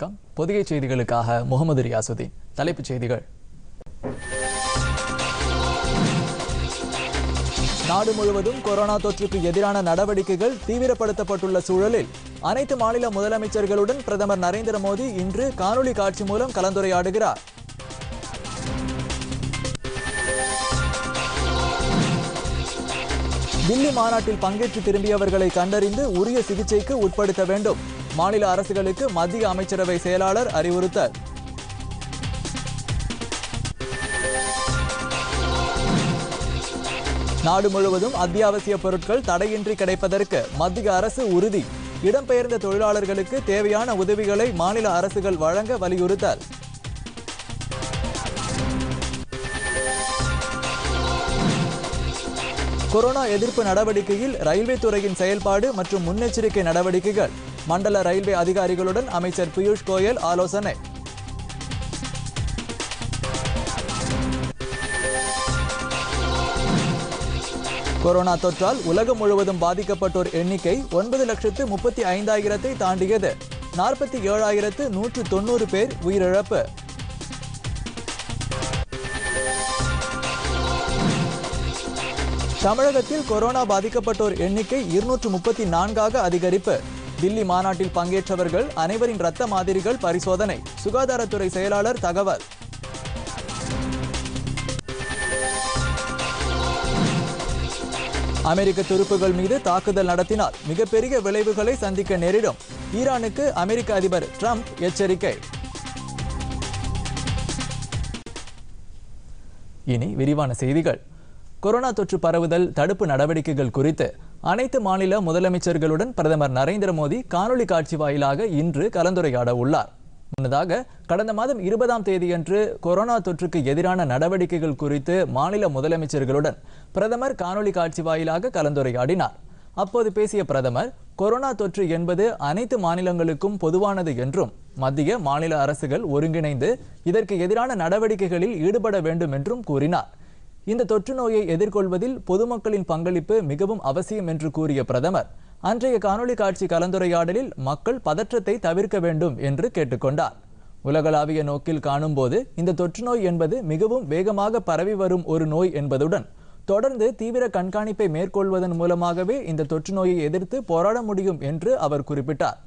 வணக்கம் பொதிகை செய்திகளுக்காக முகமது ரியாசுதீன் தலைப்புச் செய்திகள் நாடு முழுவதும் கொரோனா தொற்றுக்கு எதிரான நடவடிக்கைகள் தீவிரப்படுத்தப்பட்டுள்ள சூழலில் அனைத்து மாநில முதலமைச்சர்களுடன் பிரதமர் நரேந்திர மோடி இன்று காணொலி காட்சி மூலம் கலந்துரையாடுகிறார் தில்லி மாநாட்டில் பங்கேற்று திரும்பியவர்களை கண்டறிந்து உரிய சிகிச்சைக்கு உட்படுத்த வேண்டும் மாநில அரசுகளுக்கு மத்திய அமைச்சரவை செயலாளர் அறிவுறுத்தல் நாடு முழுவதும் அத்தியாவசிய பொருட்கள் தடையின்றி கிடைப்பதற்கு மத்திய அரசு உறுதி இடம்பெயர்ந்த தொழிலாளர்களுக்கு தேவையான உதவிகளை மாநில அரசுகள் வழங்க வலியுறுத்தல் கொரோனா எதிர்ப்பு நடவடிக்கையில் ரயில்வே துறையின் செயல்பாடு மற்றும் முன்னெச்சரிக்கை நடவடிக்கைகள் மண்டல ரயில்வே அதிகாரிகளுடன் அமைச்சர் பியூஷ் கோயல் ஆலோசனை கொரோனா தொற்றால் உலகம் முழுவதும் பாதிக்கப்பட்டோர் எண்ணிக்கை ஒன்பது லட்சத்து முப்பத்தி ஐந்தாயிரத்தை தாண்டியது நாற்பத்தி ஏழாயிரத்து நூற்று தொண்ணூறு பேர் உயிரிழப்பு தமிழகத்தில் கொரோனா பாதிக்கப்பட்டோர் எண்ணிக்கை இருநூற்று முப்பத்தி நான்காக அதிகரிப்பு தில்லி மாநாட்டில் பங்கேற்றவர்கள் அனைவரின் ரத்த மாதிரிகள் பரிசோதனை சுகாதாரத்துறை செயலாளர் தகவல் அமெரிக்க துருப்புகள் மீது தாக்குதல் நடத்தினால் மிகப்பெரிய விளைவுகளை சந்திக்க நேரிடும் ஈரானுக்கு அமெரிக்க அதிபர் டிரம்ப் எச்சரிக்கை இனி விரிவான செய்திகள் கொரோனா தொற்று பரவுதல் தடுப்பு நடவடிக்கைகள் குறித்து அனைத்து மாநில முதலமைச்சர்களுடன் பிரதமர் நரேந்திர மோடி காணொலி காட்சி வாயிலாக இன்று கலந்துரையாட உள்ளார் முன்னதாக கடந்த மாதம் இருபதாம் தேதியன்று கொரோனா தொற்றுக்கு எதிரான நடவடிக்கைகள் குறித்து மாநில முதலமைச்சர்களுடன் பிரதமர் காணொலி காட்சி வாயிலாக கலந்துரையாடினார் அப்போது பேசிய பிரதமர் கொரோனா தொற்று என்பது அனைத்து மாநிலங்களுக்கும் பொதுவானது என்றும் மத்திய மாநில அரசுகள் ஒருங்கிணைந்து இதற்கு எதிரான நடவடிக்கைகளில் ஈடுபட வேண்டும் என்றும் கூறினார் இந்த தொற்று நோயை எதிர்கொள்வதில் பொதுமக்களின் பங்களிப்பு மிகவும் அவசியம் என்று கூறிய பிரதமர் அன்றைய காணொலி காட்சி கலந்துரையாடலில் மக்கள் பதற்றத்தை தவிர்க்க வேண்டும் என்று கேட்டுக்கொண்டார் உலகளாவிய நோக்கில் காணும்போது இந்த தொற்று நோய் என்பது மிகவும் வேகமாக பரவி வரும் ஒரு நோய் என்பதுடன் தொடர்ந்து தீவிர கண்காணிப்பை மேற்கொள்வதன் மூலமாகவே இந்த தொற்று நோயை எதிர்த்து போராட முடியும் என்று அவர் குறிப்பிட்டார்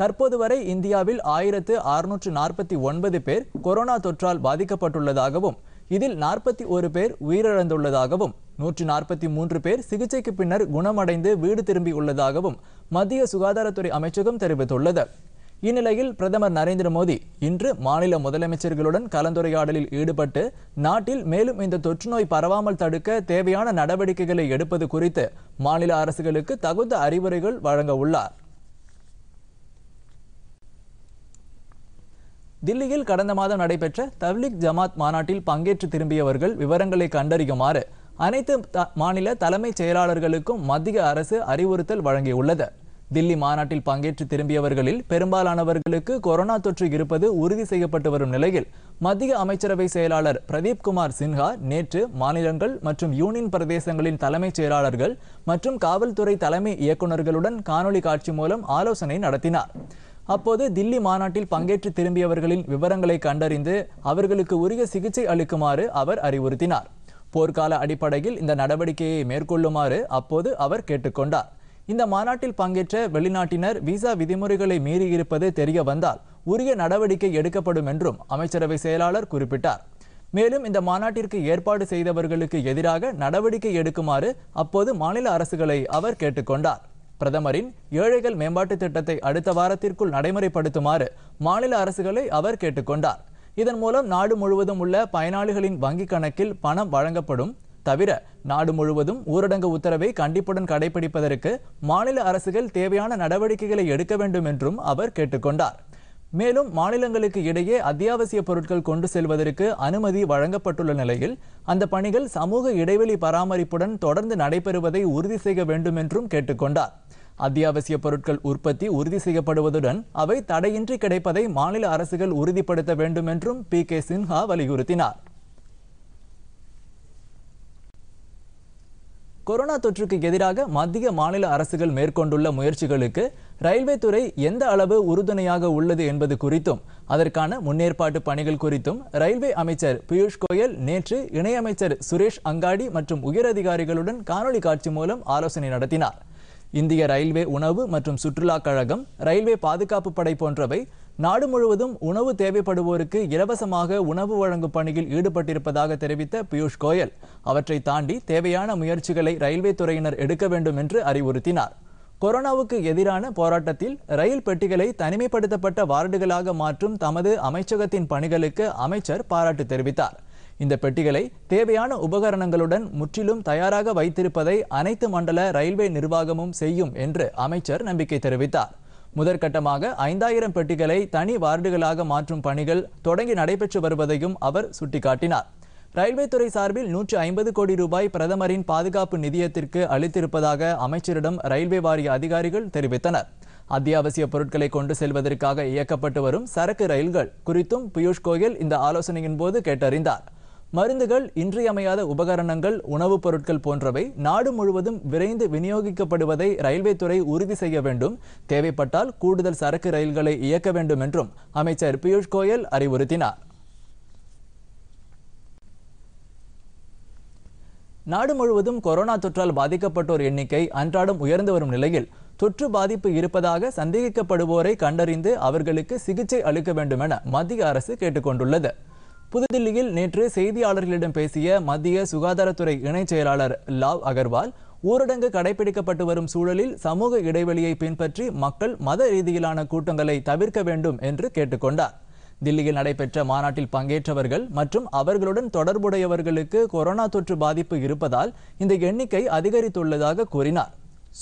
தற்போது வரை இந்தியாவில் ஆயிரத்து அறுநூற்று நாற்பத்தி ஒன்பது பேர் கொரோனா தொற்றால் பாதிக்கப்பட்டுள்ளதாகவும் இதில் நாற்பத்தி ஒரு பேர் உயிரிழந்துள்ளதாகவும் நூற்றி நாற்பத்தி மூன்று பேர் சிகிச்சைக்கு பின்னர் குணமடைந்து வீடு திரும்பியுள்ளதாகவும் மத்திய சுகாதாரத்துறை அமைச்சகம் தெரிவித்துள்ளது இந்நிலையில் பிரதமர் நரேந்திர மோடி இன்று மாநில முதலமைச்சர்களுடன் கலந்துரையாடலில் ஈடுபட்டு நாட்டில் மேலும் இந்த தொற்றுநோய் பரவாமல் தடுக்க தேவையான நடவடிக்கைகளை எடுப்பது குறித்து மாநில அரசுகளுக்கு தகுந்த அறிவுரைகள் வழங்க உள்ளார் தில்லியில் கடந்த மாதம் நடைபெற்ற தவ்லிக் ஜமாத் மாநாட்டில் பங்கேற்று திரும்பியவர்கள் விவரங்களை கண்டறியுமாறு அனைத்து மாநில தலைமைச் செயலாளர்களுக்கும் மத்திய அரசு அறிவுறுத்தல் வழங்கியுள்ளது தில்லி மாநாட்டில் பங்கேற்று திரும்பியவர்களில் பெரும்பாலானவர்களுக்கு கொரோனா தொற்று இருப்பது உறுதி செய்யப்பட்டு வரும் நிலையில் மத்திய அமைச்சரவை செயலாளர் பிரதீப் குமார் சின்ஹா நேற்று மாநிலங்கள் மற்றும் யூனியன் பிரதேசங்களின் தலைமைச் செயலாளர்கள் மற்றும் காவல்துறை தலைமை இயக்குநர்களுடன் காணொலி காட்சி மூலம் ஆலோசனை நடத்தினார் அப்போது தில்லி மாநாட்டில் பங்கேற்று திரும்பியவர்களின் விவரங்களை கண்டறிந்து அவர்களுக்கு உரிய சிகிச்சை அளிக்குமாறு அவர் அறிவுறுத்தினார் போர்க்கால அடிப்படையில் இந்த நடவடிக்கையை மேற்கொள்ளுமாறு அப்போது அவர் கேட்டுக்கொண்டார் இந்த மாநாட்டில் பங்கேற்ற வெளிநாட்டினர் விசா விதிமுறைகளை மீறியிருப்பது தெரிய வந்தால் உரிய நடவடிக்கை எடுக்கப்படும் என்றும் அமைச்சரவை செயலாளர் குறிப்பிட்டார் மேலும் இந்த மாநாட்டிற்கு ஏற்பாடு செய்தவர்களுக்கு எதிராக நடவடிக்கை எடுக்குமாறு அப்போது மாநில அரசுகளை அவர் கேட்டுக்கொண்டார் பிரதமரின் ஏழைகள் மேம்பாட்டு திட்டத்தை அடுத்த வாரத்திற்குள் நடைமுறைப்படுத்துமாறு மாநில அரசுகளை அவர் கேட்டுக்கொண்டார் இதன் மூலம் நாடு முழுவதும் உள்ள பயனாளிகளின் வங்கிக் கணக்கில் பணம் வழங்கப்படும் தவிர நாடு முழுவதும் ஊரடங்கு உத்தரவை கண்டிப்புடன் கடைபிடிப்பதற்கு மாநில அரசுகள் தேவையான நடவடிக்கைகளை எடுக்க வேண்டும் என்றும் அவர் கேட்டுக்கொண்டார் மேலும் மாநிலங்களுக்கு இடையே அத்தியாவசிய பொருட்கள் கொண்டு செல்வதற்கு அனுமதி வழங்கப்பட்டுள்ள நிலையில் அந்த பணிகள் சமூக இடைவெளி பராமரிப்புடன் தொடர்ந்து நடைபெறுவதை உறுதி செய்ய வேண்டும் என்றும் கேட்டுக்கொண்டார் அத்தியாவசிய பொருட்கள் உற்பத்தி உறுதி செய்யப்படுவதுடன் அவை தடையின்றி கிடைப்பதை மாநில அரசுகள் உறுதிப்படுத்த வேண்டும் என்றும் பி கே சின்ஹா வலியுறுத்தினார் கொரோனா தொற்றுக்கு எதிராக மத்திய மாநில அரசுகள் மேற்கொண்டுள்ள முயற்சிகளுக்கு ரயில்வே துறை எந்த அளவு உறுதுணையாக உள்ளது என்பது குறித்தும் அதற்கான முன்னேற்பாட்டு பணிகள் குறித்தும் ரயில்வே அமைச்சர் பியூஷ் கோயல் நேற்று இணையமைச்சர் சுரேஷ் அங்காடி மற்றும் உயரதிகாரிகளுடன் காணொலி காட்சி மூலம் ஆலோசனை நடத்தினார் இந்திய ரயில்வே உணவு மற்றும் சுற்றுலா கழகம் ரயில்வே பாதுகாப்பு படை போன்றவை நாடு முழுவதும் உணவு தேவைப்படுவோருக்கு இலவசமாக உணவு வழங்கும் பணியில் ஈடுபட்டிருப்பதாக தெரிவித்த பியூஷ் கோயல் அவற்றை தாண்டி தேவையான முயற்சிகளை ரயில்வே துறையினர் எடுக்க வேண்டும் என்று அறிவுறுத்தினார் கொரோனாவுக்கு எதிரான போராட்டத்தில் ரயில் பெட்டிகளை தனிமைப்படுத்தப்பட்ட வார்டுகளாக மாற்றும் தமது அமைச்சகத்தின் பணிகளுக்கு அமைச்சர் பாராட்டு தெரிவித்தார் இந்த பெட்டிகளை தேவையான உபகரணங்களுடன் முற்றிலும் தயாராக வைத்திருப்பதை அனைத்து மண்டல ரயில்வே நிர்வாகமும் செய்யும் என்று அமைச்சர் நம்பிக்கை தெரிவித்தார் முதற்கட்டமாக ஐந்தாயிரம் பெட்டிகளை தனி வார்டுகளாக மாற்றும் பணிகள் தொடங்கி நடைபெற்று வருவதையும் அவர் சுட்டிக்காட்டினார் ரயில்வே துறை சார்பில் நூற்றி ஐம்பது கோடி ரூபாய் பிரதமரின் பாதுகாப்பு நிதியத்திற்கு அளித்திருப்பதாக அமைச்சரிடம் ரயில்வே வாரிய அதிகாரிகள் தெரிவித்தனர் அத்தியாவசிய பொருட்களை கொண்டு செல்வதற்காக இயக்கப்பட்டு வரும் சரக்கு ரயில்கள் குறித்தும் பியூஷ் கோயல் இந்த ஆலோசனையின் போது கேட்டறிந்தார் மருந்துகள் இன்றியமையாத உபகரணங்கள் உணவுப் பொருட்கள் போன்றவை நாடு முழுவதும் விரைந்து விநியோகிக்கப்படுவதை ரயில்வே துறை உறுதி செய்ய வேண்டும் தேவைப்பட்டால் கூடுதல் சரக்கு ரயில்களை இயக்க வேண்டும் என்றும் அமைச்சர் பியூஷ் கோயல் அறிவுறுத்தினார் நாடு முழுவதும் கொரோனா தொற்றால் பாதிக்கப்பட்டோர் எண்ணிக்கை அன்றாடம் உயர்ந்து வரும் நிலையில் தொற்று பாதிப்பு இருப்பதாக சந்தேகிக்கப்படுவோரை கண்டறிந்து அவர்களுக்கு சிகிச்சை அளிக்க வேண்டும் என மத்திய அரசு கேட்டுக்கொண்டுள்ளது புதுதில்லியில் நேற்று செய்தியாளர்களிடம் பேசிய மத்திய சுகாதாரத்துறை இணைச் செயலாளர் லாவ் அகர்வால் ஊரடங்கு கடைபிடிக்கப்பட்டு வரும் சூழலில் சமூக இடைவெளியை பின்பற்றி மக்கள் மத ரீதியிலான கூட்டங்களை தவிர்க்க வேண்டும் என்று கேட்டுக்கொண்டார் தில்லியில் நடைபெற்ற மாநாட்டில் பங்கேற்றவர்கள் மற்றும் அவர்களுடன் தொடர்புடையவர்களுக்கு கொரோனா தொற்று பாதிப்பு இருப்பதால் இந்த எண்ணிக்கை அதிகரித்துள்ளதாக கூறினார்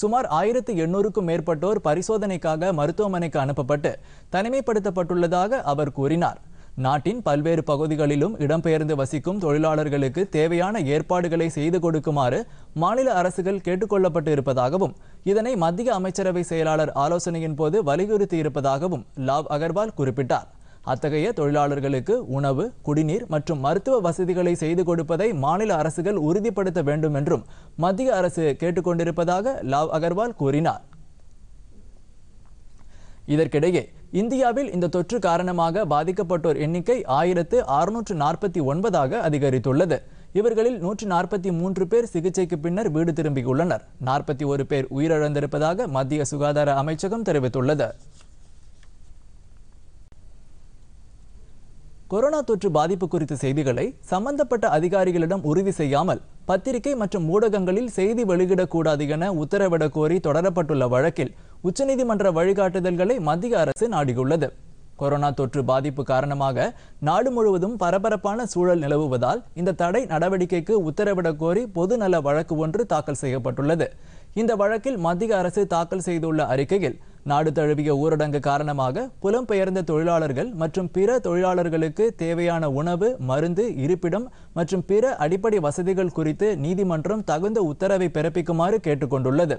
சுமார் ஆயிரத்து எண்ணூறுக்கும் மேற்பட்டோர் பரிசோதனைக்காக மருத்துவமனைக்கு அனுப்பப்பட்டு தனிமைப்படுத்தப்பட்டுள்ளதாக அவர் கூறினார் நாட்டின் பல்வேறு பகுதிகளிலும் இடம்பெயர்ந்து வசிக்கும் தொழிலாளர்களுக்கு தேவையான ஏற்பாடுகளை செய்து கொடுக்குமாறு மாநில அரசுகள் கேட்டுக்கொள்ளப்பட்டு இருப்பதாகவும் இதனை மத்திய அமைச்சரவை செயலாளர் ஆலோசனையின் போது வலியுறுத்தி இருப்பதாகவும் லாவ் அகர்வால் குறிப்பிட்டார் அத்தகைய தொழிலாளர்களுக்கு உணவு குடிநீர் மற்றும் மருத்துவ வசதிகளை செய்து கொடுப்பதை மாநில அரசுகள் உறுதிப்படுத்த வேண்டும் என்றும் மத்திய அரசு கேட்டுக்கொண்டிருப்பதாக லாவ் அகர்வால் கூறினார் இதற்கிடையே இந்தியாவில் இந்த தொற்று காரணமாக பாதிக்கப்பட்டோர் எண்ணிக்கை ஆயிரத்து அறுநூற்று நாற்பத்தி ஒன்பதாக அதிகரித்துள்ளது இவர்களில் நூற்று நாற்பத்தி மூன்று பேர் சிகிச்சைக்கு பின்னர் வீடு திரும்பியுள்ளனர் நாற்பத்தி ஒரு பேர் உயிரிழந்திருப்பதாக மத்திய சுகாதார அமைச்சகம் தெரிவித்துள்ளது கொரோனா தொற்று பாதிப்பு குறித்த செய்திகளை சம்பந்தப்பட்ட அதிகாரிகளிடம் உறுதி செய்யாமல் பத்திரிகை மற்றும் ஊடகங்களில் செய்தி வெளியிடக்கூடாது என உத்தரவிட கோரி தொடரப்பட்டுள்ள வழக்கில் உச்சநீதிமன்ற வழிகாட்டுதல்களை மத்திய அரசு நாடியுள்ளது கொரோனா தொற்று பாதிப்பு காரணமாக நாடு முழுவதும் பரபரப்பான சூழல் நிலவுவதால் இந்த தடை நடவடிக்கைக்கு உத்தரவிட கோரி பொதுநல வழக்கு ஒன்று தாக்கல் செய்யப்பட்டுள்ளது இந்த வழக்கில் மத்திய அரசு தாக்கல் செய்துள்ள அறிக்கையில் நாடு தழுவிய ஊரடங்கு காரணமாக புலம்பெயர்ந்த தொழிலாளர்கள் மற்றும் பிற தொழிலாளர்களுக்கு தேவையான உணவு மருந்து இருப்பிடம் மற்றும் பிற அடிப்படை வசதிகள் குறித்து நீதிமன்றம் தகுந்த உத்தரவை பிறப்பிக்குமாறு கேட்டுக்கொண்டுள்ளது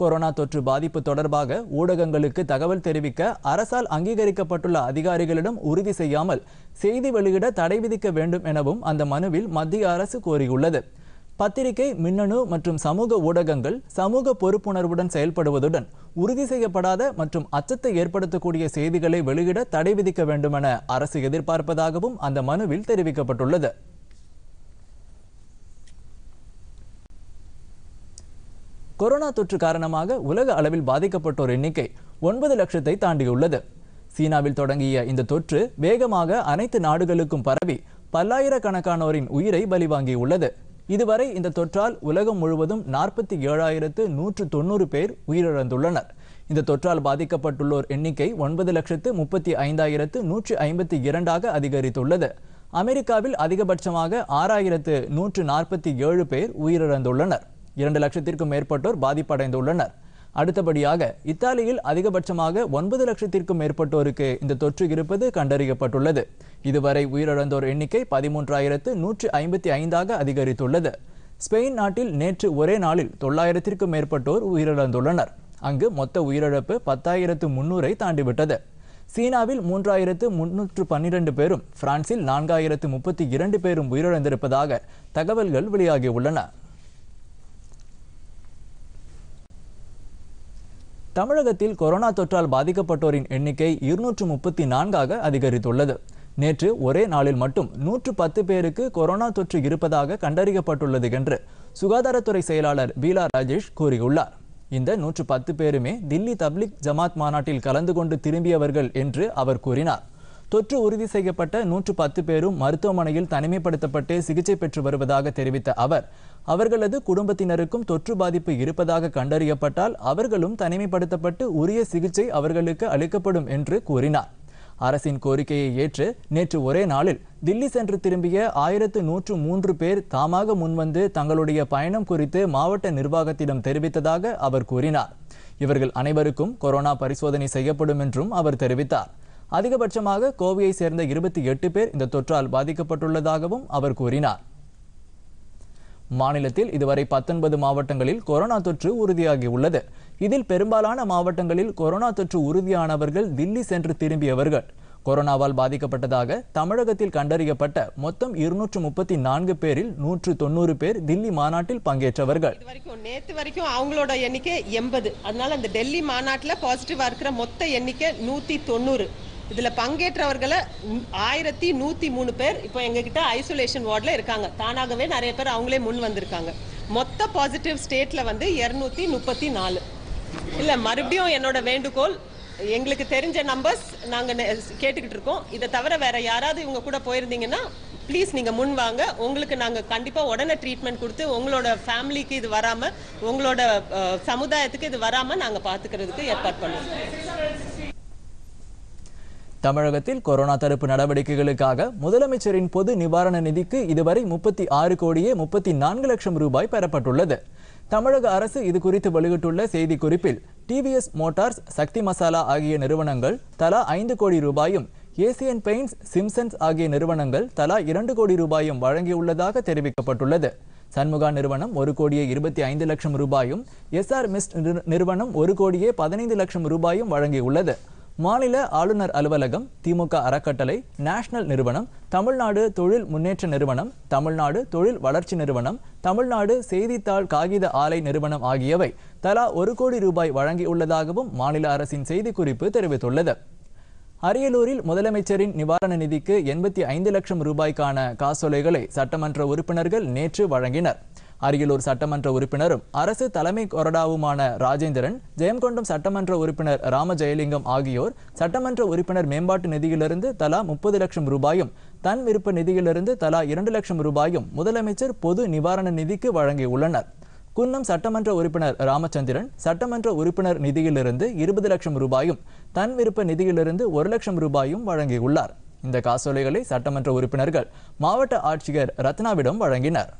கொரோனா தொற்று பாதிப்பு தொடர்பாக ஊடகங்களுக்கு தகவல் தெரிவிக்க அரசால் அங்கீகரிக்கப்பட்டுள்ள அதிகாரிகளிடம் உறுதி செய்யாமல் செய்தி வெளியிட தடை விதிக்க வேண்டும் எனவும் அந்த மனுவில் மத்திய அரசு கோரியுள்ளது பத்திரிகை மின்னணு மற்றும் சமூக ஊடகங்கள் சமூக பொறுப்புணர்வுடன் செயல்படுவதுடன் உறுதி செய்யப்படாத மற்றும் அச்சத்தை ஏற்படுத்தக்கூடிய செய்திகளை வெளியிட தடை விதிக்க வேண்டுமென அரசு எதிர்பார்ப்பதாகவும் அந்த மனுவில் தெரிவிக்கப்பட்டுள்ளது கொரோனா தொற்று காரணமாக உலக அளவில் பாதிக்கப்பட்டோர் எண்ணிக்கை ஒன்பது லட்சத்தை தாண்டியுள்ளது சீனாவில் தொடங்கிய இந்த தொற்று வேகமாக அனைத்து நாடுகளுக்கும் பரவி பல்லாயிரக்கணக்கானோரின் உயிரை பலிவாங்கியுள்ளது இதுவரை இந்த தொற்றால் உலகம் முழுவதும் நாற்பத்தி ஏழாயிரத்து நூற்று தொண்ணூறு பேர் உயிரிழந்துள்ளனர் இந்த தொற்றால் பாதிக்கப்பட்டுள்ளோர் எண்ணிக்கை ஒன்பது லட்சத்து முப்பத்தி ஐந்தாயிரத்து நூற்று ஐம்பத்தி இரண்டாக அதிகரித்துள்ளது அமெரிக்காவில் அதிகபட்சமாக ஆறாயிரத்து நூற்று நாற்பத்தி ஏழு பேர் உயிரிழந்துள்ளனர் இரண்டு லட்சத்திற்கும் மேற்பட்டோர் பாதிப்படைந்துள்ளனர் அடுத்தபடியாக இத்தாலியில் அதிகபட்சமாக ஒன்பது லட்சத்திற்கும் மேற்பட்டோருக்கு இந்த தொற்று இருப்பது கண்டறியப்பட்டுள்ளது இதுவரை உயிரிழந்தோர் எண்ணிக்கை பதிமூன்றாயிரத்து நூற்றி ஐம்பத்தி ஐந்தாக அதிகரித்துள்ளது ஸ்பெயின் நாட்டில் நேற்று ஒரே நாளில் தொள்ளாயிரத்திற்கும் மேற்பட்டோர் உயிரிழந்துள்ளனர் அங்கு மொத்த உயிரிழப்பு பத்தாயிரத்து முன்னூரை தாண்டிவிட்டது சீனாவில் மூன்றாயிரத்து முன்னூற்று பன்னிரண்டு பேரும் பிரான்சில் நான்காயிரத்து முப்பத்தி இரண்டு பேரும் உயிரிழந்திருப்பதாக தகவல்கள் வெளியாகியுள்ளன தமிழகத்தில் கொரோனா தொற்றால் பாதிக்கப்பட்டோரின் எண்ணிக்கை இருநூற்று முப்பத்தி நான்காக அதிகரித்துள்ளது நேற்று ஒரே நாளில் மட்டும் நூற்று பத்து பேருக்கு கொரோனா தொற்று இருப்பதாக கண்டறியப்பட்டுள்ளது என்று சுகாதாரத்துறை செயலாளர் பீலா ராஜேஷ் கூறியுள்ளார் இந்த நூற்று பத்து பேருமே தில்லி தப்லிக் ஜமாத் மாநாட்டில் கலந்து கொண்டு திரும்பியவர்கள் என்று அவர் கூறினார் தொற்று உறுதி செய்யப்பட்ட நூற்று பத்து பேரும் மருத்துவமனையில் தனிமைப்படுத்தப்பட்டு சிகிச்சை பெற்று வருவதாக தெரிவித்த அவர் அவர்களது குடும்பத்தினருக்கும் தொற்று பாதிப்பு இருப்பதாக கண்டறியப்பட்டால் அவர்களும் தனிமைப்படுத்தப்பட்டு உரிய சிகிச்சை அவர்களுக்கு அளிக்கப்படும் என்று கூறினார் அரசின் கோரிக்கையை ஏற்று நேற்று ஒரே நாளில் தில்லி சென்று திரும்பிய ஆயிரத்து நூற்று மூன்று பேர் தாமாக முன்வந்து தங்களுடைய பயணம் குறித்து மாவட்ட நிர்வாகத்திடம் தெரிவித்ததாக அவர் கூறினார் இவர்கள் அனைவருக்கும் கொரோனா பரிசோதனை செய்யப்படும் என்றும் அவர் தெரிவித்தார் அதிகபட்சமாக கோவையை சேர்ந்த இருபத்தி எட்டு பேர் இந்த தொற்றால் பாதிக்கப்பட்டுள்ளதாகவும் அவர் கூறினார் மாநிலத்தில் இதுவரை பத்தொன்பது மாவட்டங்களில் கொரோனா தொற்று உறுதியாகியுள்ளது இதில் பெரும்பாலான மாவட்டங்களில் கொரோனா தொற்று உறுதியானவர்கள் தில்லி சென்று திரும்பியவர்கள் கொரோனாவால் பாதிக்கப்பட்டதாக தமிழகத்தில் கண்டறியப்பட்ட மொத்தம் இருநூற்று முப்பத்தி நான்கு பேரில் நூற்று தொண்ணூறு பேர் தில்லி மாநாட்டில் பங்கேற்றவர்கள் வரைக்கும் நேற்று வரைக்கும் அவங்களோட எண்ணிக்கை எண்பது அதனால அந்த டெல்லி மாநாட்டில் பாசிட்டிவாக இருக்கிற மொத்த எண்ணிக்கை நூற்றி தொண்ணூறு இதில் பங்கேற்றவர்களை ஆயிரத்தி நூற்றி மூணு பேர் இப்போ எங்ககிட்ட ஐசோலேஷன் வார்டில் இருக்காங்க தானாகவே நிறைய பேர் அவங்களே முன் வந்திருக்காங்க மொத்த பாசிட்டிவ் ஸ்டேட்டில் வந்து இரநூத்தி முப்பத்தி நாலு இல்ல மறுபடியும் என்னோட வேண்டுகோள் எங்களுக்கு தெரிஞ்ச நம்பர்ஸ் நாங்க கேட்டுக்கிட்டு இருக்கோம் இதை தவிர வேற யாராவது இவங்க கூட போயிருந்தீங்கன்னா ப்ளீஸ் நீங்க முன் வாங்க உங்களுக்கு நாங்க கண்டிப்பா உடனே ட்ரீட்மெண்ட் கொடுத்து உங்களோட ஃபேமிலிக்கு இது வராம உங்களோட சமுதாயத்துக்கு இது வராம நாங்க பாத்துக்கிறதுக்கு ஏற்பாடு பண்ணுவோம் தமிழகத்தில் கொரோனா தடுப்பு நடவடிக்கைகளுக்காக முதலமைச்சரின் பொது நிவாரண நிதிக்கு இதுவரை முப்பத்தி ஆறு கோடியே முப்பத்தி நான்கு லட்சம் ரூபாய் பெறப்பட்டுள்ளது தமிழக அரசு இது குறித்து வெளியிட்டுள்ள செய்திக்குறிப்பில் டிவிஎஸ் மோட்டார்ஸ் சக்தி மசாலா ஆகிய நிறுவனங்கள் தலா ஐந்து கோடி ரூபாயும் ஏசியன் பெயிண்ட்ஸ் சிம்சன்ஸ் ஆகிய நிறுவனங்கள் தலா இரண்டு கோடி ரூபாயும் வழங்கியுள்ளதாக தெரிவிக்கப்பட்டுள்ளது சண்முகா நிறுவனம் ஒரு கோடியே இருபத்தி ஐந்து லட்சம் ரூபாயும் எஸ்ஆர் மிஸ்ட் நிறுவனம் ஒரு கோடியே பதினைந்து லட்சம் ரூபாயும் வழங்கியுள்ளது மாநில ஆளுநர் அலுவலகம் திமுக அறக்கட்டளை நேஷனல் நிறுவனம் தமிழ்நாடு தொழில் முன்னேற்ற நிறுவனம் தமிழ்நாடு தொழில் வளர்ச்சி நிறுவனம் தமிழ்நாடு செய்தித்தாள் காகித ஆலை நிறுவனம் ஆகியவை தலா ஒரு கோடி ரூபாய் வழங்கியுள்ளதாகவும் மாநில அரசின் செய்திக்குறிப்பு தெரிவித்துள்ளது அரியலூரில் முதலமைச்சரின் நிவாரண நிதிக்கு எண்பத்தி ஐந்து லட்சம் ரூபாய்க்கான காசோலைகளை சட்டமன்ற உறுப்பினர்கள் நேற்று வழங்கினர் அரியலூர் சட்டமன்ற உறுப்பினரும் அரசு தலைமை கொறடாவுமான ராஜேந்திரன் ஜெயங்கொண்டம் சட்டமன்ற உறுப்பினர் ராம ஜெயலிங்கம் ஆகியோர் சட்டமன்ற உறுப்பினர் மேம்பாட்டு நிதியிலிருந்து தலா முப்பது லட்சம் ரூபாயும் தன் விருப்ப நிதியிலிருந்து தலா இரண்டு லட்சம் ரூபாயும் முதலமைச்சர் பொது நிவாரண நிதிக்கு வழங்கியுள்ளனர் குன்னம் சட்டமன்ற உறுப்பினர் ராமச்சந்திரன் சட்டமன்ற உறுப்பினர் நிதியிலிருந்து இருபது லட்சம் ரூபாயும் தன் விருப்ப நிதியிலிருந்து ஒரு லட்சம் ரூபாயும் வழங்கியுள்ளார் இந்த காசோலைகளை சட்டமன்ற உறுப்பினர்கள் மாவட்ட ஆட்சியர் ரத்னாவிடம் வழங்கினர்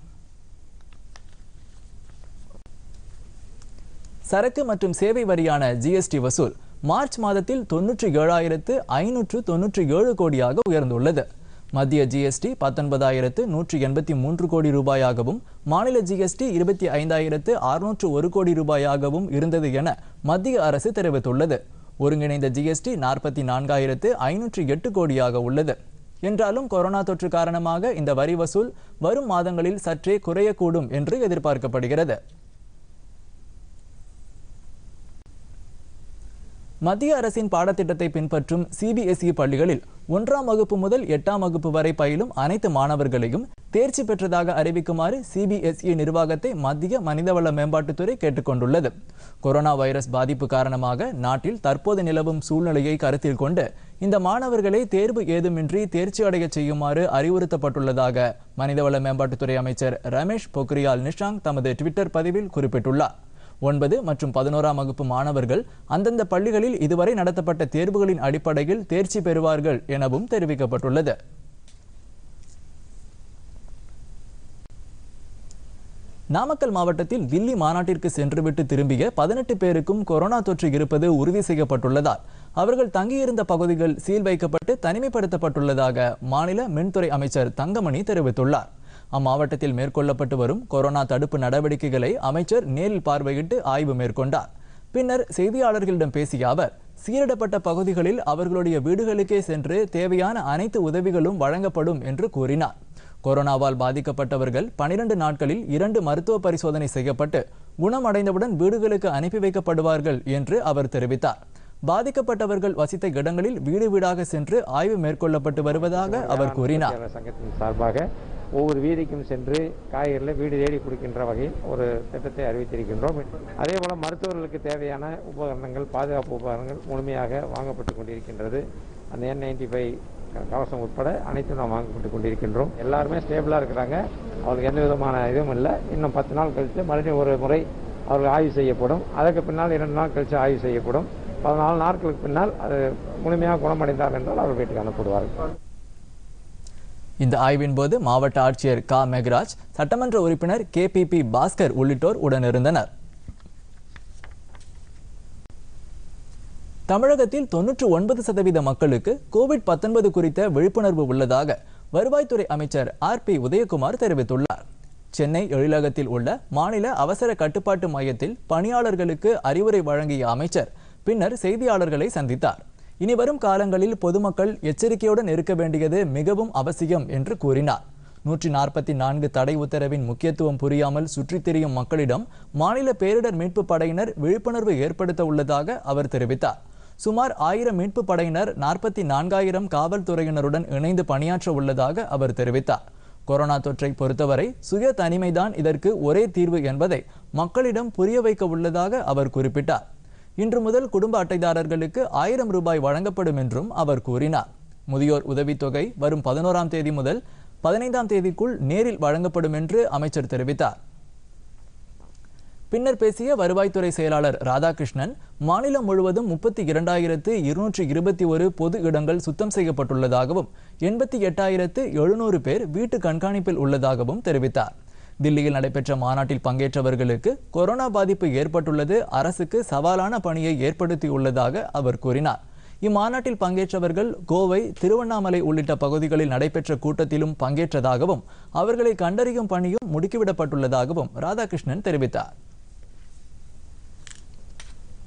சரக்கு மற்றும் சேவை வரியான ஜிஎஸ்டி வசூல் மார்ச் மாதத்தில் தொன்னூற்றி ஏழாயிரத்து ஐநூற்று தொன்னூற்றி ஏழு கோடியாக உயர்ந்துள்ளது மத்திய ஜிஎஸ்டி பத்தொன்பதாயிரத்து நூற்றி எண்பத்தி மூன்று கோடி ரூபாயாகவும் மாநில ஜிஎஸ்டி இருபத்தி ஐந்தாயிரத்து அறுநூற்று ஒரு கோடி ரூபாயாகவும் இருந்தது என மத்திய அரசு தெரிவித்துள்ளது ஒருங்கிணைந்த ஜிஎஸ்டி நாற்பத்தி நான்காயிரத்து ஐநூற்றி எட்டு கோடியாக உள்ளது என்றாலும் கொரோனா தொற்று காரணமாக இந்த வரி வசூல் வரும் மாதங்களில் சற்றே குறையக்கூடும் என்று எதிர்பார்க்கப்படுகிறது மத்திய அரசின் பாடத்திட்டத்தை பின்பற்றும் சிபிஎஸ்இ e பள்ளிகளில் ஒன்றாம் வகுப்பு முதல் எட்டாம் வகுப்பு வரை பயிலும் அனைத்து மாணவர்களையும் தேர்ச்சி பெற்றதாக அறிவிக்குமாறு சிபிஎஸ்இ e நிர்வாகத்தை மத்திய மனிதவள மேம்பாட்டுத்துறை கேட்டுக்கொண்டுள்ளது கொரோனா வைரஸ் பாதிப்பு காரணமாக நாட்டில் தற்போது நிலவும் சூழ்நிலையை கருத்தில் கொண்டு இந்த மாணவர்களை தேர்வு ஏதுமின்றி தேர்ச்சி அடைய செய்யுமாறு அறிவுறுத்தப்பட்டுள்ளதாக மனிதவள மேம்பாட்டுத்துறை அமைச்சர் ரமேஷ் பொக்ரியால் நிஷாங் தமது ட்விட்டர் பதிவில் குறிப்பிட்டுள்ளார் ஒன்பது மற்றும் பதினோராம் வகுப்பு மாணவர்கள் அந்தந்த பள்ளிகளில் இதுவரை நடத்தப்பட்ட தேர்வுகளின் அடிப்படையில் தேர்ச்சி பெறுவார்கள் எனவும் தெரிவிக்கப்பட்டுள்ளது நாமக்கல் மாவட்டத்தில் தில்லி மாநாட்டிற்கு சென்றுவிட்டு திரும்பிய பதினெட்டு பேருக்கும் கொரோனா தொற்று இருப்பது உறுதி செய்யப்பட்டுள்ளதால் அவர்கள் தங்கியிருந்த பகுதிகள் சீல் வைக்கப்பட்டு தனிமைப்படுத்தப்பட்டுள்ளதாக மாநில மின்துறை அமைச்சர் தங்கமணி தெரிவித்துள்ளார் அம்மாவட்டத்தில் மேற்கொள்ளப்பட்டு வரும் கொரோனா தடுப்பு நடவடிக்கைகளை அமைச்சர் நேரில் பார்வையிட்டு ஆய்வு மேற்கொண்டார் பின்னர் செய்தியாளர்களிடம் பேசிய அவர் சீரிடப்பட்ட பகுதிகளில் அவர்களுடைய வீடுகளுக்கே சென்று தேவையான அனைத்து உதவிகளும் வழங்கப்படும் என்று கூறினார் கொரோனாவால் பாதிக்கப்பட்டவர்கள் பனிரெண்டு நாட்களில் இரண்டு மருத்துவ பரிசோதனை செய்யப்பட்டு குணமடைந்தவுடன் வீடுகளுக்கு அனுப்பி வைக்கப்படுவார்கள் என்று அவர் தெரிவித்தார் பாதிக்கப்பட்டவர்கள் வசித்த இடங்களில் வீடு வீடாக சென்று ஆய்வு மேற்கொள்ளப்பட்டு வருவதாக அவர் கூறினார் சங்கத்தின் சார்பாக ஒவ்வொரு வீதிக்கும் சென்று காய்கறிகளை வீடு தேடி கொடுக்கின்ற வகையில் ஒரு திட்டத்தை அறிவித்திருக்கின்றோம் அதே போல மருத்துவர்களுக்கு தேவையான உபகரணங்கள் பாதுகாப்பு உபகரணங்கள் முழுமையாக வாங்கப்பட்டு கொண்டிருக்கின்றது அந்த என் நைன்டி ஃபைவ் கவசம் உட்பட அனைத்தும் நாம் வாங்கப்பட்டு கொண்டிருக்கின்றோம் எல்லாருமே ஸ்டேபிளாக இருக்கிறாங்க அவர்களுக்கு எந்த விதமான இதுவும் இல்லை இன்னும் பத்து நாள் கழித்து மறுபடியும் ஒரு முறை அவர்கள் ஆய்வு செய்யப்படும் அதற்கு பின்னால் இரண்டு நாள் கழித்து ஆய்வு செய்யப்படும் பதினாலு நாட்களுக்கு பின்னால் அது முழுமையாக குணமடைந்தார் என்றால் அவர் வீட்டுக்கு அனுப்பிவிடுவார்கள் இந்த ஆய்வின் போது மாவட்ட ஆட்சியர் கா மெகராஜ் சட்டமன்ற உறுப்பினர் கே பி பி பாஸ்கர் உள்ளிட்டோர் உடனிருந்தனர் தமிழகத்தில் தொன்னூற்று ஒன்பது சதவீத மக்களுக்கு கோவிட் பத்தொன்பது குறித்த விழிப்புணர்வு உள்ளதாக வருவாய்த்துறை அமைச்சர் ஆர் பி உதயகுமார் தெரிவித்துள்ளார் சென்னை எழிலகத்தில் உள்ள மாநில அவசர கட்டுப்பாட்டு மையத்தில் பணியாளர்களுக்கு அறிவுரை வழங்கிய அமைச்சர் பின்னர் செய்தியாளர்களை சந்தித்தார் இனி வரும் காலங்களில் பொதுமக்கள் எச்சரிக்கையுடன் இருக்க வேண்டியது மிகவும் அவசியம் என்று கூறினார் நூற்றி நாற்பத்தி நான்கு தடை உத்தரவின் முக்கியத்துவம் புரியாமல் சுற்றித் திரியும் மக்களிடம் மாநில பேரிடர் மீட்பு படையினர் விழிப்புணர்வு ஏற்படுத்த உள்ளதாக அவர் தெரிவித்தார் சுமார் ஆயிரம் மீட்பு படையினர் நாற்பத்தி நான்காயிரம் காவல்துறையினருடன் இணைந்து பணியாற்ற உள்ளதாக அவர் தெரிவித்தார் கொரோனா தொற்றை பொறுத்தவரை சுய தனிமைதான் இதற்கு ஒரே தீர்வு என்பதை மக்களிடம் புரிய வைக்க உள்ளதாக அவர் குறிப்பிட்டார் இன்று முதல் குடும்ப அட்டைதாரர்களுக்கு ஆயிரம் ரூபாய் வழங்கப்படும் என்றும் அவர் கூறினார் முதியோர் உதவித்தொகை வரும் பதினோராம் தேதி முதல் பதினைந்தாம் தேதிக்குள் நேரில் வழங்கப்படும் என்று அமைச்சர் தெரிவித்தார் பின்னர் பேசிய வருவாய்த்துறை செயலாளர் ராதாகிருஷ்ணன் மாநிலம் முழுவதும் முப்பத்தி இரண்டாயிரத்து இருநூற்றி இருபத்தி ஒரு பொது இடங்கள் சுத்தம் செய்யப்பட்டுள்ளதாகவும் எண்பத்தி எட்டாயிரத்து எழுநூறு பேர் வீட்டு கண்காணிப்பில் உள்ளதாகவும் தெரிவித்தார் தில்லியில் நடைபெற்ற மாநாட்டில் பங்கேற்றவர்களுக்கு கொரோனா பாதிப்பு ஏற்பட்டுள்ளது அரசுக்கு சவாலான பணியை ஏற்படுத்தியுள்ளதாக அவர் கூறினார் இம்மாநாட்டில் பங்கேற்றவர்கள் கோவை திருவண்ணாமலை உள்ளிட்ட பகுதிகளில் நடைபெற்ற கூட்டத்திலும் பங்கேற்றதாகவும் அவர்களை கண்டறியும் பணியும் முடுக்கிவிடப்பட்டுள்ளதாகவும் ராதாகிருஷ்ணன் தெரிவித்தார்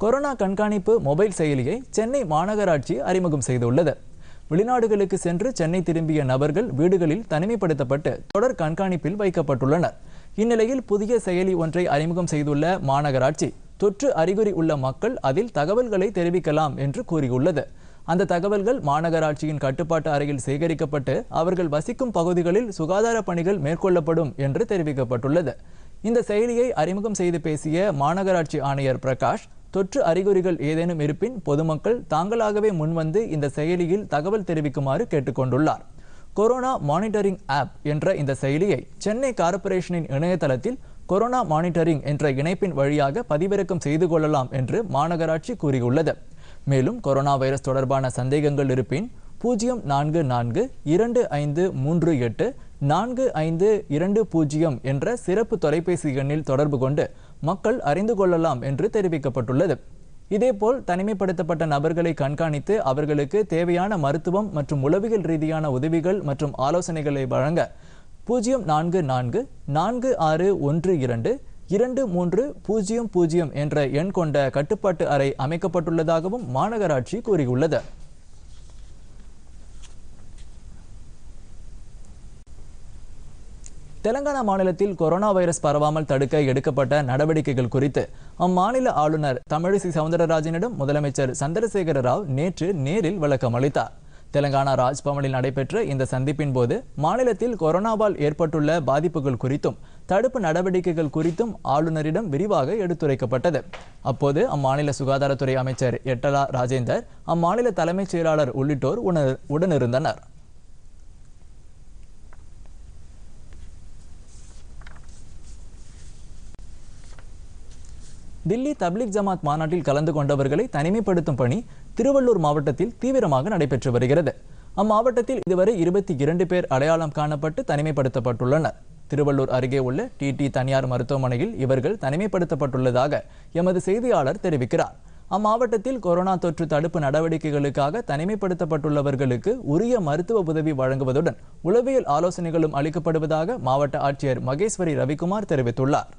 கொரோனா கண்காணிப்பு மொபைல் செயலியை சென்னை மாநகராட்சி அறிமுகம் செய்துள்ளது வெளிநாடுகளுக்கு சென்று சென்னை திரும்பிய நபர்கள் வீடுகளில் தனிமைப்படுத்தப்பட்டு தொடர் கண்காணிப்பில் வைக்கப்பட்டுள்ளனர் இந்நிலையில் புதிய செயலி ஒன்றை அறிமுகம் செய்துள்ள மாநகராட்சி தொற்று அறிகுறி உள்ள மக்கள் அதில் தகவல்களை தெரிவிக்கலாம் என்று கூறியுள்ளது அந்த தகவல்கள் மாநகராட்சியின் கட்டுப்பாட்டு அறையில் சேகரிக்கப்பட்டு அவர்கள் வசிக்கும் பகுதிகளில் சுகாதார பணிகள் மேற்கொள்ளப்படும் என்று தெரிவிக்கப்பட்டுள்ளது இந்த செயலியை அறிமுகம் செய்து பேசிய மாநகராட்சி ஆணையர் பிரகாஷ் தொற்று அறிகுறிகள் ஏதேனும் இருப்பின் பொதுமக்கள் தாங்களாகவே முன்வந்து இந்த செயலியில் தகவல் தெரிவிக்குமாறு கேட்டுக்கொண்டுள்ளார் கொரோனா மானிட்டரிங் ஆப் என்ற இந்த செயலியை சென்னை கார்ப்பரேஷனின் இணையதளத்தில் கொரோனா மானிட்டரிங் என்ற இணைப்பின் வழியாக பதிவிறக்கம் செய்து கொள்ளலாம் என்று மாநகராட்சி கூறியுள்ளது மேலும் கொரோனா வைரஸ் தொடர்பான சந்தேகங்கள் இருப்பின் பூஜ்ஜியம் நான்கு நான்கு இரண்டு ஐந்து மூன்று எட்டு நான்கு ஐந்து இரண்டு பூஜ்ஜியம் என்ற சிறப்பு தொலைபேசி எண்ணில் தொடர்பு கொண்டு மக்கள் அறிந்து கொள்ளலாம் என்று தெரிவிக்கப்பட்டுள்ளது இதேபோல் தனிமைப்படுத்தப்பட்ட நபர்களை கண்காணித்து அவர்களுக்கு தேவையான மருத்துவம் மற்றும் உளவியல் ரீதியான உதவிகள் மற்றும் ஆலோசனைகளை வழங்க பூஜ்ஜியம் நான்கு நான்கு நான்கு ஆறு ஒன்று இரண்டு இரண்டு மூன்று பூஜ்ஜியம் பூஜ்ஜியம் என்ற எண் கொண்ட கட்டுப்பாட்டு அறை அமைக்கப்பட்டுள்ளதாகவும் மாநகராட்சி கூறியுள்ளது தெலங்கானா மாநிலத்தில் கொரோனா வைரஸ் பரவாமல் தடுக்க எடுக்கப்பட்ட நடவடிக்கைகள் குறித்து அம்மாநில ஆளுநர் தமிழிசை சவுந்தரராஜனிடம் முதலமைச்சர் சந்திரசேகர ராவ் நேற்று நேரில் விளக்கம் அளித்தார் தெலங்கானா ராஜ்பவனில் நடைபெற்ற இந்த சந்திப்பின் போது மாநிலத்தில் கொரோனாவால் ஏற்பட்டுள்ள பாதிப்புகள் குறித்தும் தடுப்பு நடவடிக்கைகள் குறித்தும் ஆளுநரிடம் விரிவாக எடுத்துரைக்கப்பட்டது அப்போது அம்மாநில சுகாதாரத்துறை அமைச்சர் எட்டலா ராஜேந்தர் அம்மாநில தலைமைச் செயலாளர் உள்ளிட்டோர் உடனிருந்தனர் தில்லி தப்லிக் ஜமாத் மாநாட்டில் கலந்து கொண்டவர்களை தனிமைப்படுத்தும் பணி திருவள்ளூர் மாவட்டத்தில் தீவிரமாக நடைபெற்று வருகிறது அம்மாவட்டத்தில் இதுவரை இருபத்தி இரண்டு பேர் அடையாளம் காணப்பட்டு தனிமைப்படுத்தப்பட்டுள்ளனர் திருவள்ளூர் அருகே உள்ள டிடி தனியார் மருத்துவமனையில் இவர்கள் தனிமைப்படுத்தப்பட்டுள்ளதாக எமது செய்தியாளர் தெரிவிக்கிறார் அம்மாவட்டத்தில் கொரோனா தொற்று தடுப்பு நடவடிக்கைகளுக்காக தனிமைப்படுத்தப்பட்டுள்ளவர்களுக்கு உரிய மருத்துவ உதவி வழங்குவதுடன் உளவியல் ஆலோசனைகளும் அளிக்கப்படுவதாக மாவட்ட ஆட்சியர் மகேஸ்வரி ரவிக்குமார் தெரிவித்துள்ளார்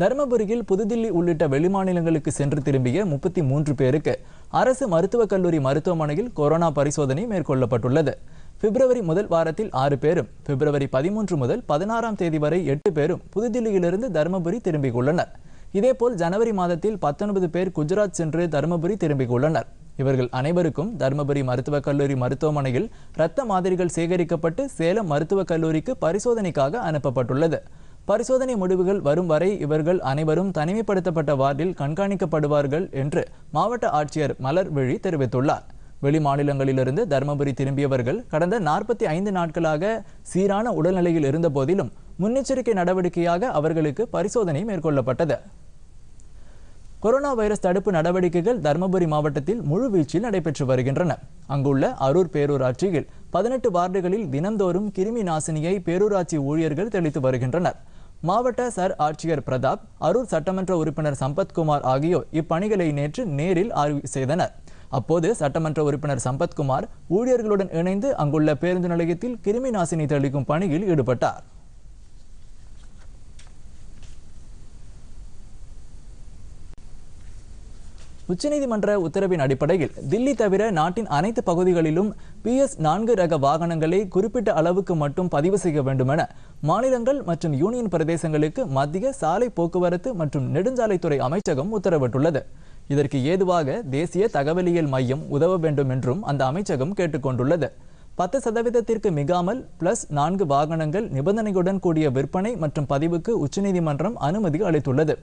தருமபுரியில் புதுதில்லி உள்ளிட்ட வெளிமாநிலங்களுக்கு சென்று திரும்பிய முப்பத்தி மூன்று பேருக்கு அரசு மருத்துவக் கல்லூரி மருத்துவமனையில் கொரோனா பரிசோதனை மேற்கொள்ளப்பட்டுள்ளது பிப்ரவரி முதல் வாரத்தில் ஆறு பேரும் பிப்ரவரி பதிமூன்று முதல் பதினாறாம் தேதி வரை எட்டு பேரும் புதுதில்லியிலிருந்து தருமபுரி திரும்பியுள்ளனர் இதேபோல் ஜனவரி மாதத்தில் பத்தொன்பது பேர் குஜராத் சென்று தருமபுரி திரும்பியுள்ளனர் இவர்கள் அனைவருக்கும் தருமபுரி மருத்துவக் கல்லூரி மருத்துவமனையில் இரத்த மாதிரிகள் சேகரிக்கப்பட்டு சேலம் மருத்துவக் கல்லூரிக்கு பரிசோதனைக்காக அனுப்பப்பட்டுள்ளது பரிசோதனை முடிவுகள் வரும் வரை இவர்கள் அனைவரும் தனிமைப்படுத்தப்பட்ட வார்டில் கண்காணிக்கப்படுவார்கள் என்று மாவட்ட ஆட்சியர் மலர் விழி தெரிவித்துள்ளார் வெளிமாநிலங்களிலிருந்து தருமபுரி திரும்பியவர்கள் கடந்த நாற்பத்தி ஐந்து நாட்களாக சீரான உடல்நிலையில் இருந்த போதிலும் முன்னெச்சரிக்கை நடவடிக்கையாக அவர்களுக்கு பரிசோதனை மேற்கொள்ளப்பட்டது கொரோனா வைரஸ் தடுப்பு நடவடிக்கைகள் தருமபுரி மாவட்டத்தில் முழுவீச்சில் நடைபெற்று வருகின்றன அங்குள்ள அரூர் பேரூராட்சியில் பதினெட்டு வார்டுகளில் தினந்தோறும் கிருமி நாசினியை பேரூராட்சி ஊழியர்கள் தெளித்து வருகின்றனர் மாவட்ட சர் ஆட்சியர் பிரதாப் அரூர் சட்டமன்ற உறுப்பினர் சம்பத்குமார் ஆகியோர் இப்பணிகளை நேற்று நேரில் ஆய்வு செய்தனர் அப்போது சட்டமன்ற உறுப்பினர் சம்பத்குமார் ஊழியர்களுடன் இணைந்து அங்குள்ள பேருந்து நிலையத்தில் கிருமி நாசினி தெளிக்கும் பணியில் ஈடுபட்டார் உச்சநீதிமன்ற உத்தரவின் அடிப்படையில் தில்லி தவிர நாட்டின் அனைத்து பகுதிகளிலும் பி எஸ் நான்கு ரக வாகனங்களை குறிப்பிட்ட அளவுக்கு மட்டும் பதிவு செய்ய வேண்டுமென மாநிலங்கள் மற்றும் யூனியன் பிரதேசங்களுக்கு மத்திய சாலை போக்குவரத்து மற்றும் நெடுஞ்சாலைத்துறை அமைச்சகம் உத்தரவிட்டுள்ளது இதற்கு ஏதுவாக தேசிய தகவலியல் மையம் உதவ வேண்டும் என்றும் அந்த அமைச்சகம் கேட்டுக்கொண்டுள்ளது பத்து சதவீதத்திற்கு மிகாமல் பிளஸ் நான்கு வாகனங்கள் நிபந்தனையுடன் கூடிய விற்பனை மற்றும் பதிவுக்கு உச்சநீதிமன்றம் அனுமதி அளித்துள்ளது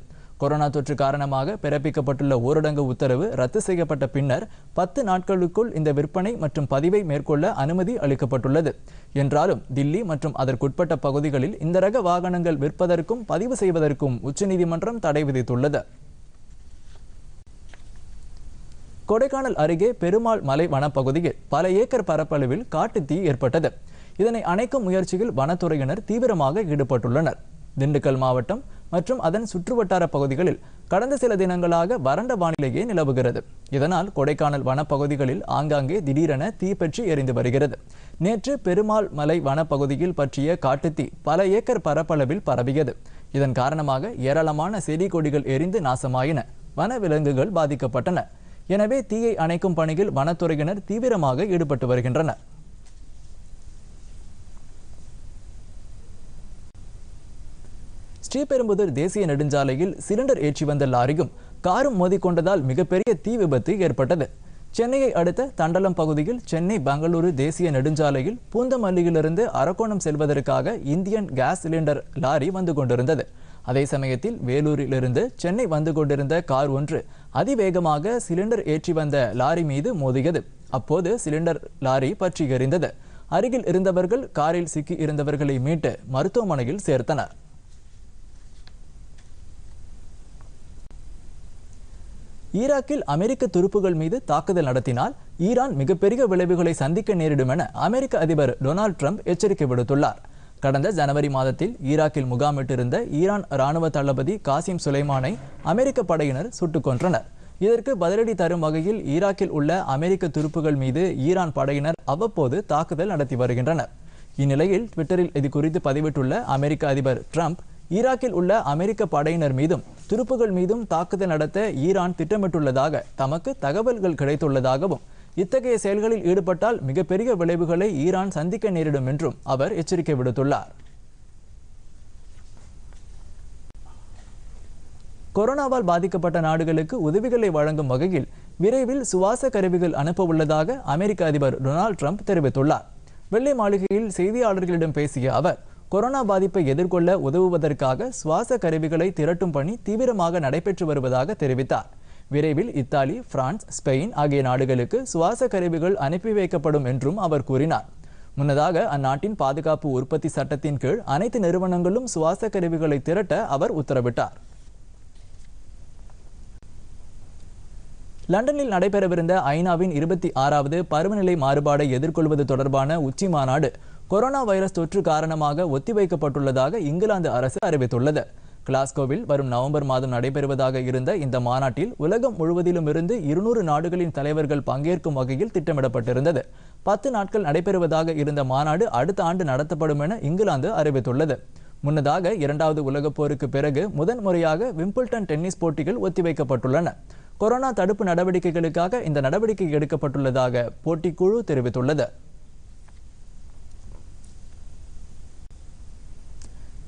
கொரோனா தொற்று காரணமாக பிறப்பிக்கப்பட்டுள்ள ஊரடங்கு உத்தரவு ரத்து செய்யப்பட்ட பின்னர் பத்து நாட்களுக்குள் இந்த விற்பனை மற்றும் பதிவை மேற்கொள்ள அனுமதி அளிக்கப்பட்டுள்ளது என்றாலும் தில்லி மற்றும் அதற்குட்பட்ட பகுதிகளில் இந்த ரக வாகனங்கள் விற்பதற்கும் பதிவு செய்வதற்கும் உச்சநீதிமன்றம் தடை விதித்துள்ளது கொடைக்கானல் அருகே பெருமாள் மலை வனப்பகுதியில் பல ஏக்கர் பரப்பளவில் காட்டு தீ ஏற்பட்டது இதனை அணைக்கும் முயற்சியில் வனத்துறையினர் தீவிரமாக ஈடுபட்டுள்ளனர் திண்டுக்கல் மாவட்டம் மற்றும் அதன் சுற்றுவட்டார பகுதிகளில் கடந்த சில தினங்களாக வறண்ட வானிலையே நிலவுகிறது இதனால் கொடைக்கானல் வனப்பகுதிகளில் ஆங்காங்கே திடீரென தீப்பற்றி எரிந்து வருகிறது நேற்று பெருமாள் மலை வனப்பகுதியில் பற்றிய காட்டுத்தீ பல ஏக்கர் பரப்பளவில் பரவியது இதன் காரணமாக ஏராளமான செடி கொடிகள் எரிந்து நாசமாயின வன விலங்குகள் பாதிக்கப்பட்டன எனவே தீயை அணைக்கும் பணியில் வனத்துறையினர் தீவிரமாக ஈடுபட்டு வருகின்றனர் ஸ்ரீபெரும்புதூர் தேசிய நெடுஞ்சாலையில் சிலிண்டர் ஏற்றி வந்த லாரியும் காரும் மோதிக்கொண்டதால் மிகப்பெரிய தீ விபத்து ஏற்பட்டது சென்னையை அடுத்த தண்டலம் பகுதியில் சென்னை பெங்களூரு தேசிய நெடுஞ்சாலையில் பூந்தமல்லியிலிருந்து அரக்கோணம் செல்வதற்காக இந்தியன் கேஸ் சிலிண்டர் லாரி வந்து கொண்டிருந்தது அதே சமயத்தில் வேலூரிலிருந்து சென்னை வந்து கொண்டிருந்த கார் ஒன்று அதிவேகமாக சிலிண்டர் ஏற்றி வந்த லாரி மீது மோதியது அப்போது சிலிண்டர் லாரி பற்றி எறிந்தது அருகில் இருந்தவர்கள் காரில் சிக்கி இருந்தவர்களை மீட்டு மருத்துவமனையில் சேர்த்தனர் ஈராக்கில் அமெரிக்க துருப்புகள் மீது தாக்குதல் நடத்தினால் ஈரான் மிகப்பெரிய விளைவுகளை சந்திக்க நேரிடும் என அமெரிக்க அதிபர் டொனால்டு ட்ரம்ப் எச்சரிக்கை விடுத்துள்ளார் கடந்த ஜனவரி மாதத்தில் ஈராக்கில் முகாமிட்டிருந்த ஈரான் இராணுவ தளபதி காசிம் சுலைமானை அமெரிக்க படையினர் சுட்டுக் கொன்றனர் இதற்கு பதிலடி தரும் வகையில் ஈராக்கில் உள்ள அமெரிக்க துருப்புகள் மீது ஈரான் படையினர் அவ்வப்போது தாக்குதல் நடத்தி வருகின்றனர் இந்நிலையில் ட்விட்டரில் இது குறித்து பதிவிட்டுள்ள அமெரிக்க அதிபர் ட்ரம்ப் ஈராக்கில் உள்ள அமெரிக்க படையினர் மீதும் துருப்புகள் மீதும் தாக்குதல் நடத்த ஈரான் திட்டமிட்டுள்ளதாக தமக்கு தகவல்கள் கிடைத்துள்ளதாகவும் இத்தகைய செயல்களில் ஈடுபட்டால் மிகப்பெரிய விளைவுகளை ஈரான் சந்திக்க நேரிடும் என்றும் அவர் எச்சரிக்கை விடுத்துள்ளார் கொரோனாவால் பாதிக்கப்பட்ட நாடுகளுக்கு உதவிகளை வழங்கும் வகையில் விரைவில் சுவாச கருவிகள் அனுப்ப உள்ளதாக அமெரிக்க அதிபர் டொனால்டு ட்ரம்ப் தெரிவித்துள்ளார் வெள்ளை மாளிகையில் செய்தியாளர்களிடம் பேசிய அவர் கொரோனா பாதிப்பை எதிர்கொள்ள உதவுவதற்காக சுவாச கருவிகளை திரட்டும் பணி தீவிரமாக நடைபெற்று வருவதாக தெரிவித்தார் விரைவில் இத்தாலி பிரான்ஸ் ஸ்பெயின் ஆகிய நாடுகளுக்கு சுவாச கருவிகள் அனுப்பி வைக்கப்படும் என்றும் அவர் கூறினார் முன்னதாக அந்நாட்டின் பாதுகாப்பு உற்பத்தி சட்டத்தின் கீழ் அனைத்து நிறுவனங்களும் சுவாச கருவிகளை திரட்ட அவர் உத்தரவிட்டார் லண்டனில் நடைபெறவிருந்த ஐநாவின் இருபத்தி ஆறாவது பருவநிலை மாறுபாடை எதிர்கொள்வது தொடர்பான உச்சி மாநாடு கொரோனா வைரஸ் தொற்று காரணமாக ஒத்திவைக்கப்பட்டுள்ளதாக இங்கிலாந்து அரசு அறிவித்துள்ளது கிளாஸ்கோவில் வரும் நவம்பர் மாதம் நடைபெறுவதாக இருந்த இந்த மாநாட்டில் உலகம் முழுவதிலும் இருந்து இருநூறு நாடுகளின் தலைவர்கள் பங்கேற்கும் வகையில் திட்டமிடப்பட்டிருந்தது பத்து நாட்கள் நடைபெறுவதாக இருந்த மாநாடு அடுத்த ஆண்டு நடத்தப்படும் என இங்கிலாந்து அறிவித்துள்ளது முன்னதாக இரண்டாவது உலகப் போருக்கு பிறகு முதன்முறையாக விம்பிள்டன் டென்னிஸ் போட்டிகள் ஒத்திவைக்கப்பட்டுள்ளன கொரோனா தடுப்பு நடவடிக்கைகளுக்காக இந்த நடவடிக்கை எடுக்கப்பட்டுள்ளதாக போட்டிக்குழு தெரிவித்துள்ளது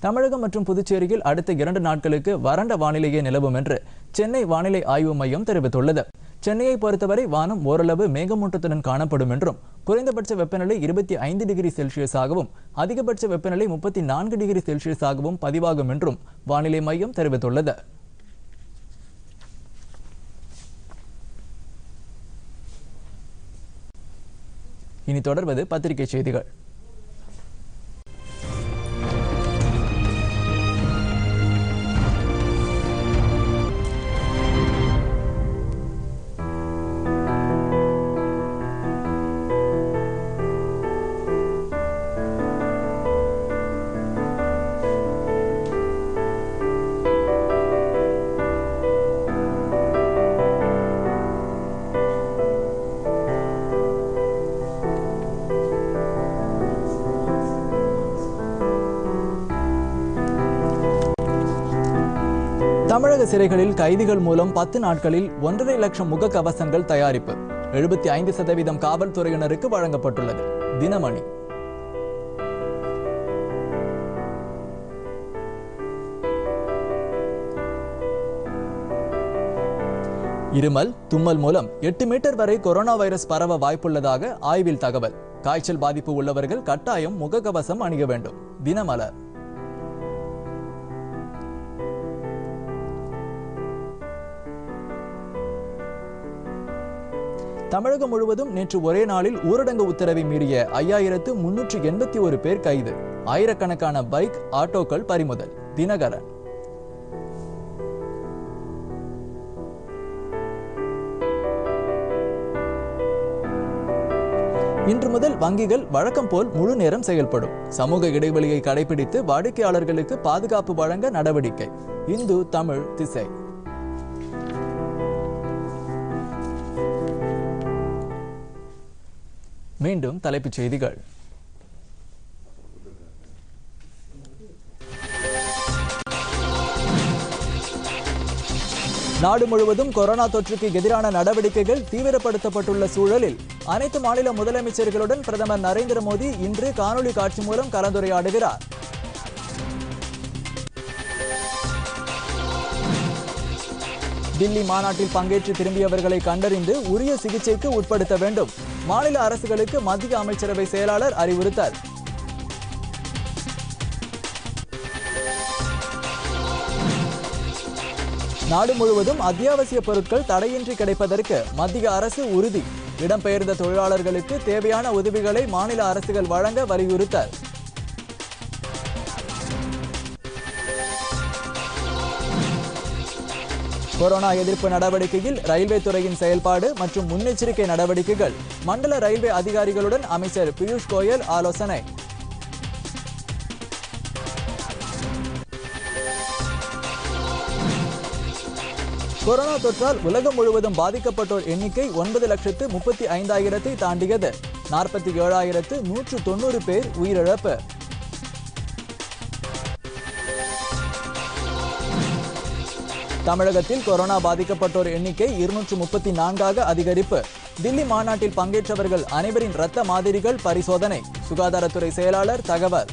தமிழகம் மற்றும் புதுச்சேரியில் அடுத்த இரண்டு நாட்களுக்கு வறண்ட வானிலையே நிலவும் என்று சென்னை வானிலை ஆய்வு மையம் தெரிவித்துள்ளது சென்னையை பொறுத்தவரை வானம் ஓரளவு மேகமூட்டத்துடன் காணப்படும் என்றும் குறைந்தபட்ச வெப்பநிலை இருபத்தி ஐந்து டிகிரி செல்சியஸாகவும் அதிகபட்ச வெப்பநிலை முப்பத்தி நான்கு டிகிரி செல்சியஸாகவும் பதிவாகும் என்றும் வானிலை மையம் தெரிவித்துள்ளது இனி தொடர்வது பத்திரிகை செய்திகள் தமிழக சிறைகளில் கைதிகள் மூலம் பத்து நாட்களில் ஒன்றரை லட்சம் முக கவசங்கள் தயாரிப்பு எழுபத்தி ஐந்து சதவீதம் காவல்துறையினருக்கு வழங்கப்பட்டுள்ளது தினமணி இருமல் தும்மல் மூலம் எட்டு மீட்டர் வரை கொரோனா வைரஸ் பரவ வாய்ப்புள்ளதாக ஆய்வில் தகவல் காய்ச்சல் பாதிப்பு உள்ளவர்கள் கட்டாயம் முகக்கவசம் அணிய வேண்டும் தினமலர் தமிழகம் முழுவதும் நேற்று ஒரே நாளில் ஊரடங்கு உத்தரவை மீறிய ஐயாயிரத்து முன்னூற்று எண்பத்தி ஒரு பேர் கைது ஆயிரக்கணக்கான பைக் ஆட்டோக்கள் பறிமுதல் தினகரன் இன்று முதல் வங்கிகள் வழக்கம் போல் முழு நேரம் செயல்படும் சமூக இடைவெளியை கடைபிடித்து வாடிக்கையாளர்களுக்கு பாதுகாப்பு வழங்க நடவடிக்கை இந்து தமிழ் திசை மீண்டும் தலைப்புச் செய்திகள் நாடு முழுவதும் கொரோனா தொற்றுக்கு எதிரான நடவடிக்கைகள் தீவிரப்படுத்தப்பட்டுள்ள சூழலில் அனைத்து மாநில முதலமைச்சர்களுடன் பிரதமர் நரேந்திர மோடி இன்று காணொலி காட்சி மூலம் கலந்துரையாடுகிறார் தில்லி மாநாட்டில் பங்கேற்று திரும்பியவர்களை கண்டறிந்து உரிய சிகிச்சைக்கு உட்படுத்த வேண்டும் மாநில அரசுகளுக்கு மத்திய அமைச்சரவை செயலாளர் அறிவுறுத்தல் நாடு முழுவதும் அத்தியாவசிய பொருட்கள் தடையின்றி கிடைப்பதற்கு மத்திய அரசு உறுதி இடம்பெயர்ந்த தொழிலாளர்களுக்கு தேவையான உதவிகளை மாநில அரசுகள் வழங்க வலியுறுத்தல் கொரோனா எதிர்ப்பு நடவடிக்கையில் ரயில்வே துறையின் செயல்பாடு மற்றும் முன்னெச்சரிக்கை நடவடிக்கைகள் மண்டல ரயில்வே அதிகாரிகளுடன் அமைச்சர் பியூஷ் கோயல் ஆலோசனை கொரோனா தொற்றால் உலகம் முழுவதும் பாதிக்கப்பட்டோர் எண்ணிக்கை ஒன்பது லட்சத்து முப்பத்தி ஐந்தாயிரத்தை தாண்டியது நாற்பத்தி ஏழாயிரத்து நூற்று தொண்ணூறு பேர் உயிரிழப்பு தமிழகத்தில் கொரோனா பாதிக்கப்பட்டோர் எண்ணிக்கை இருநூற்று முப்பத்தி நான்காக அதிகரிப்பு தில்லி மாநாட்டில் பங்கேற்றவர்கள் அனைவரின் ரத்த மாதிரிகள் பரிசோதனை சுகாதாரத்துறை செயலாளர் தகவல்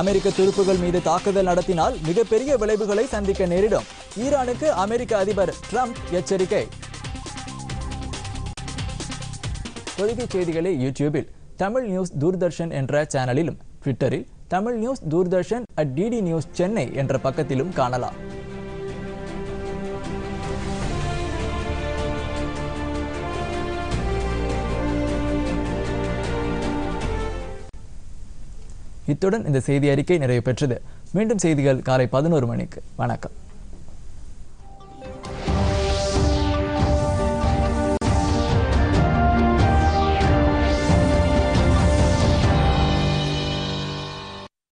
அமெரிக்க துருப்புகள் மீது தாக்குதல் நடத்தினால் மிகப்பெரிய விளைவுகளை சந்திக்க நேரிடும் ஈரானுக்கு அமெரிக்க அதிபர் ட்ரம்ப் எச்சரிக்கை தொழுகை செய்திகளை யூடியூபில் தமிழ் நியூஸ் தூர்தர்ஷன் என்ற சேனலிலும் ட்விட்டரில் Tamil news Doordarshan at DD news Chennai என்ற பக்கத்திலும் காணலாம் இத்துடன் இந்த செய்தி அறிக்கை நிறைவு பெற்றது மீண்டும் செய்திகள் காலை பதினோரு மணிக்கு வணக்கம்